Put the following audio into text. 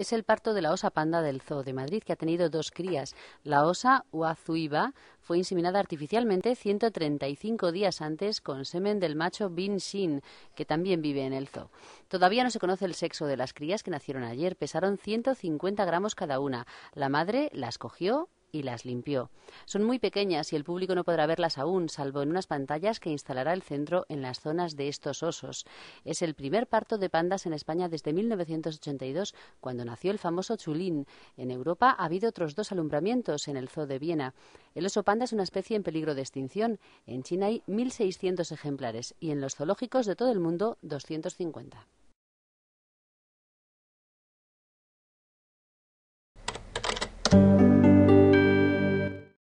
es el parto de la osa panda del Zoo de Madrid, que ha tenido dos crías. La osa Uazuiba fue inseminada artificialmente 135 días antes con semen del macho Bin Shin, que también vive en el zoo. Todavía no se conoce el sexo de las crías que nacieron ayer. Pesaron 150 gramos cada una. La madre las cogió, y las limpió. Son muy pequeñas y el público no podrá verlas aún, salvo en unas pantallas que instalará el centro en las zonas de estos osos. Es el primer parto de pandas en España desde 1982, cuando nació el famoso Chulín. En Europa ha habido otros dos alumbramientos en el zoo de Viena. El oso panda es una especie en peligro de extinción. En China hay 1.600 ejemplares y en los zoológicos de todo el mundo 250.